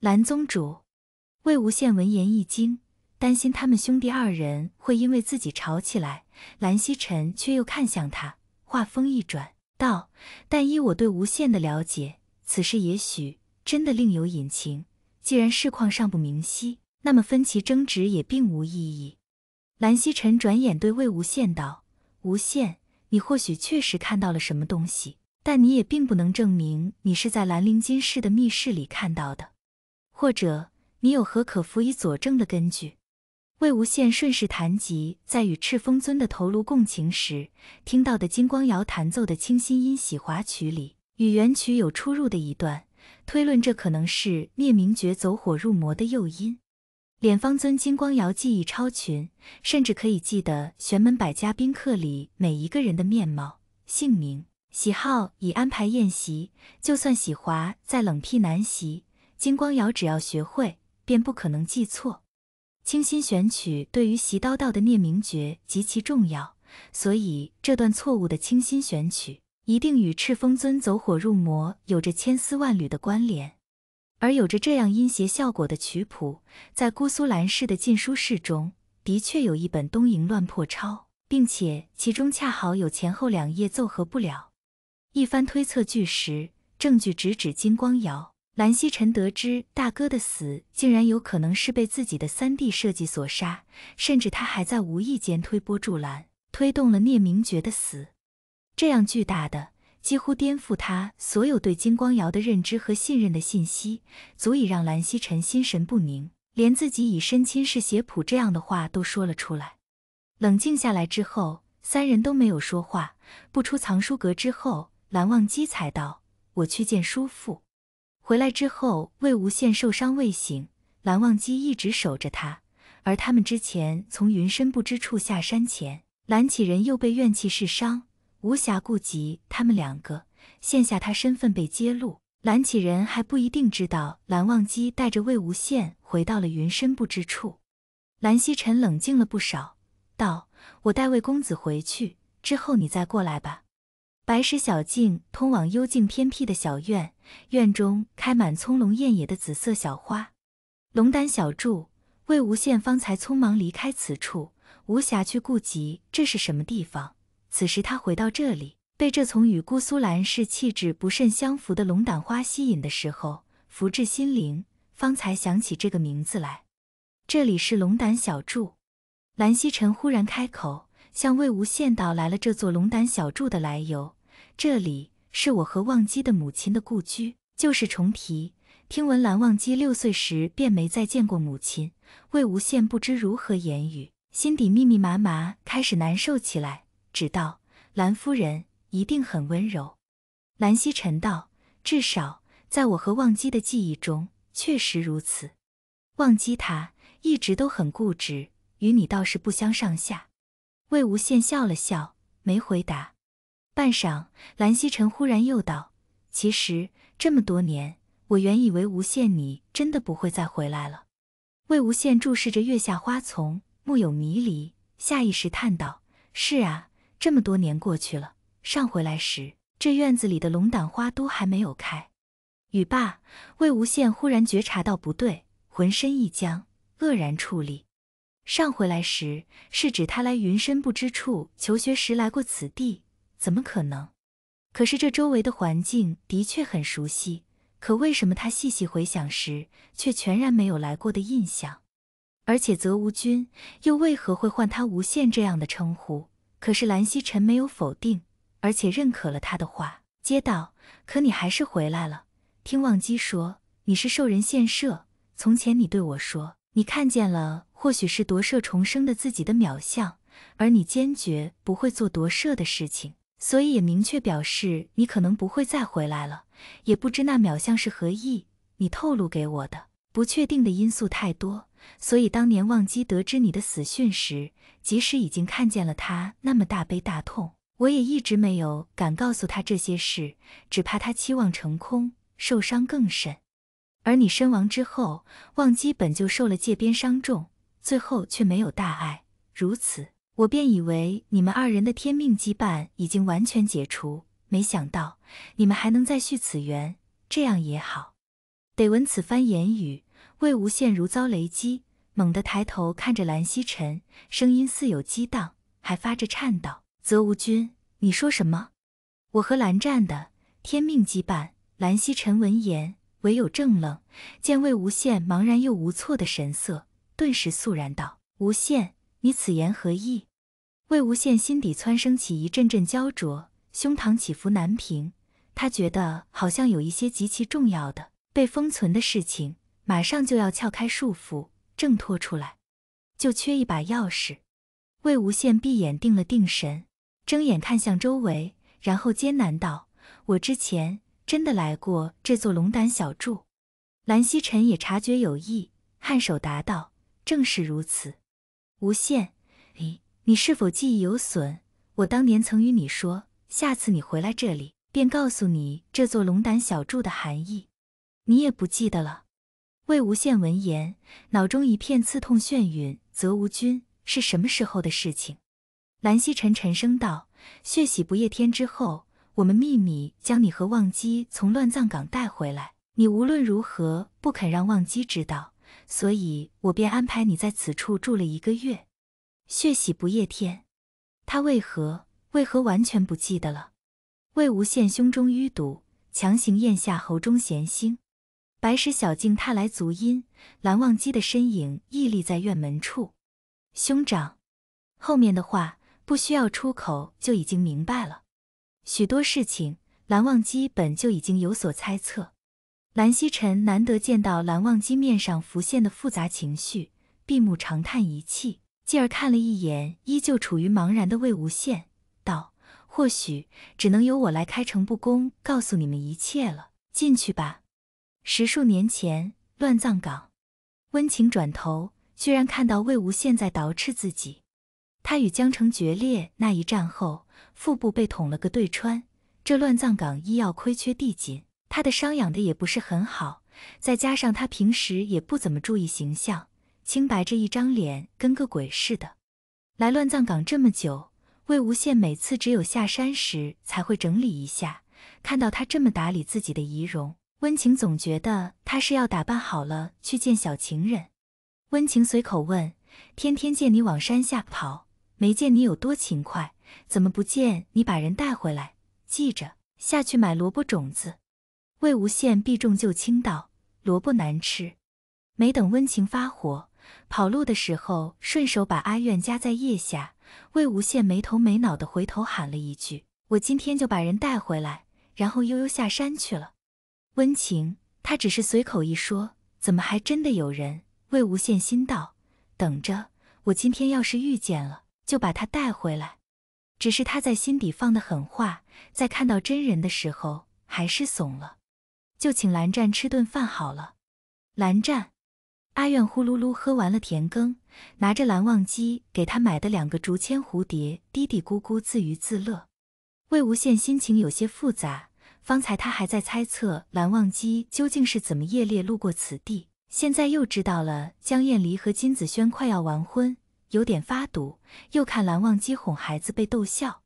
蓝宗主，魏无羡闻言一惊，担心他们兄弟二人会因为自己吵起来。蓝曦臣却又看向他，话锋一转道：“但依我对无羡的了解，此事也许真的另有隐情。既然事况尚不明晰，那么分歧争执也并无意义。”蓝曦臣转眼对魏无羡道：“无羡，你或许确实看到了什么东西，但你也并不能证明你是在兰陵金氏的密室里看到的。”或者你有何可辅以佐证的根据？魏无羡顺势谈及，在与赤峰尊的头颅共情时，听到的金光瑶弹奏的《清心音喜华曲》里，与原曲有出入的一段，推论这可能是灭明诀走火入魔的诱因。脸方尊金光瑶技艺超群，甚至可以记得玄门百家宾客里每一个人的面貌、姓名、喜好，已安排宴席，就算喜华在冷僻难席。金光瑶只要学会，便不可能记错。清心选曲对于习刀道的聂名诀极其重要，所以这段错误的清心选曲一定与赤峰尊走火入魔有着千丝万缕的关联。而有着这样阴邪效果的曲谱，在姑苏兰氏的禁书室中，的确有一本《东瀛乱破抄》，并且其中恰好有前后两页奏合不了。一番推测，据实证据直指金光瑶。蓝曦臣得知大哥的死，竟然有可能是被自己的三弟设计所杀，甚至他还在无意间推波助澜，推动了聂明觉的死。这样巨大的、几乎颠覆他所有对金光瑶的认知和信任的信息，足以让蓝曦臣心神不宁，连自己以身亲事邪谱这样的话都说了出来。冷静下来之后，三人都没有说话。不出藏书阁之后，蓝忘机才道：“我去见叔父。”回来之后，魏无羡受伤未醒，蓝忘机一直守着他。而他们之前从云深不知处下山前，蓝启人又被怨气噬伤，无暇顾及他们两个。现下他身份被揭露，蓝启人还不一定知道蓝忘机带着魏无羡回到了云深不知处。蓝曦臣冷静了不少，道：“我带魏公子回去之后，你再过来吧。”白石小径通往幽静偏僻的小院，院中开满葱茏艳野的紫色小花。龙胆小筑，魏无羡方才匆忙离开此处，无暇去顾及这是什么地方。此时他回到这里，被这丛与姑苏蓝氏气质不甚相符的龙胆花吸引的时候，福至心灵，方才想起这个名字来。这里是龙胆小筑。蓝曦臣忽然开口，向魏无羡道来了这座龙胆小筑的来由。这里是我和忘机的母亲的故居。旧事重提，听闻蓝忘机六岁时便没再见过母亲。魏无羡不知如何言语，心底密密麻麻，开始难受起来，只道蓝夫人一定很温柔。蓝曦臣道：“至少在我和忘机的记忆中，确实如此。忘机他一直都很固执，与你倒是不相上下。”魏无羡笑了笑，没回答。半晌，蓝曦臣忽然又道：“其实这么多年，我原以为无限你真的不会再回来了。”魏无羡注视着月下花丛，目有迷离，下意识叹道：“是啊，这么多年过去了。上回来时，这院子里的龙胆花都还没有开。”语罢，魏无羡忽然觉察到不对，浑身一僵，愕然矗立。上回来时，是指他来云深不知处求学时来过此地。怎么可能？可是这周围的环境的确很熟悉，可为什么他细细回想时却全然没有来过的印象？而且泽无君又为何会唤他“无限”这样的称呼？可是蓝曦臣没有否定，而且认可了他的话，接道：“可你还是回来了。听忘机说，你是受人献舍。从前你对我说，你看见了，或许是夺舍重生的自己的渺像，而你坚决不会做夺舍的事情。”所以也明确表示，你可能不会再回来了，也不知那秒像是何意。你透露给我的不确定的因素太多，所以当年忘机得知你的死讯时，即使已经看见了他那么大悲大痛，我也一直没有敢告诉他这些事，只怕他期望成空，受伤更甚。而你身亡之后，忘机本就受了界边伤重，最后却没有大碍，如此。我便以为你们二人的天命羁绊已经完全解除，没想到你们还能再续此缘。这样也好。得闻此番言语，魏无羡如遭雷击，猛地抬头看着蓝曦臣，声音似有激荡，还发着颤抖：“泽无君，你说什么？我和蓝湛的天命羁绊？”蓝曦臣闻言唯有怔愣，见魏无羡茫然又无措的神色，顿时肃然道：“无羡，你此言何意？”魏无羡心底蹿升起一阵阵焦灼，胸膛起伏难平。他觉得好像有一些极其重要的被封存的事情，马上就要撬开束缚，挣脱出来，就缺一把钥匙。魏无羡闭眼定了定神，睁眼看向周围，然后艰难道：“我之前真的来过这座龙胆小筑。”蓝曦臣也察觉有异，颔首答道：“正是如此。”无羡。你是否记忆有损？我当年曾与你说，下次你回来这里，便告诉你这座龙胆小筑的含义。你也不记得了。魏无羡闻言，脑中一片刺痛眩晕，则无君是什么时候的事情？蓝曦臣沉声道：“血洗不夜天之后，我们秘密将你和忘机从乱葬岗带回来。你无论如何不肯让忘机知道，所以我便安排你在此处住了一个月。”血洗不夜天，他为何？为何完全不记得了？魏无羡胸中淤堵，强行咽下喉中咸腥。白石小径踏来足音，蓝忘机的身影屹立在院门处。兄长，后面的话不需要出口就已经明白了。许多事情，蓝忘机本就已经有所猜测。蓝曦臣难得见到蓝忘机面上浮现的复杂情绪，闭目长叹一气。继而看了一眼依旧处于茫然的魏无羡，道：“或许只能由我来开诚布公告诉你们一切了。进去吧。”十数年前，乱葬岗，温情转头，居然看到魏无羡在捯饬自己。他与江城决裂那一战后，腹部被捅了个对穿。这乱葬岗医药亏缺地紧，他的伤养的也不是很好，再加上他平时也不怎么注意形象。清白着一张脸，跟个鬼似的。来乱葬岗这么久，魏无羡每次只有下山时才会整理一下。看到他这么打理自己的仪容，温情总觉得他是要打扮好了去见小情人。温情随口问：“天天见你往山下跑，没见你有多勤快，怎么不见你把人带回来？”记着下去买萝卜种子。魏无羡避重就轻道：“萝卜难吃。”没等温情发火。跑路的时候，顺手把阿苑夹在腋下。魏无羡没头没脑地回头喊了一句：“我今天就把人带回来。”然后悠悠下山去了。温情，他只是随口一说，怎么还真的有人？魏无羡心道：等着，我今天要是遇见了，就把他带回来。只是他在心底放的狠话，在看到真人的时候还是怂了，就请蓝湛吃顿饭好了。蓝湛。阿苑呼噜噜喝完了甜羹，拿着蓝忘机给他买的两个竹签蝴蝶，嘀嘀咕咕自娱自乐。魏无羡心情有些复杂，方才他还在猜测蓝忘机究竟是怎么夜猎路过此地，现在又知道了江厌离和金子轩快要完婚，有点发堵。又看蓝忘机哄孩子，被逗笑。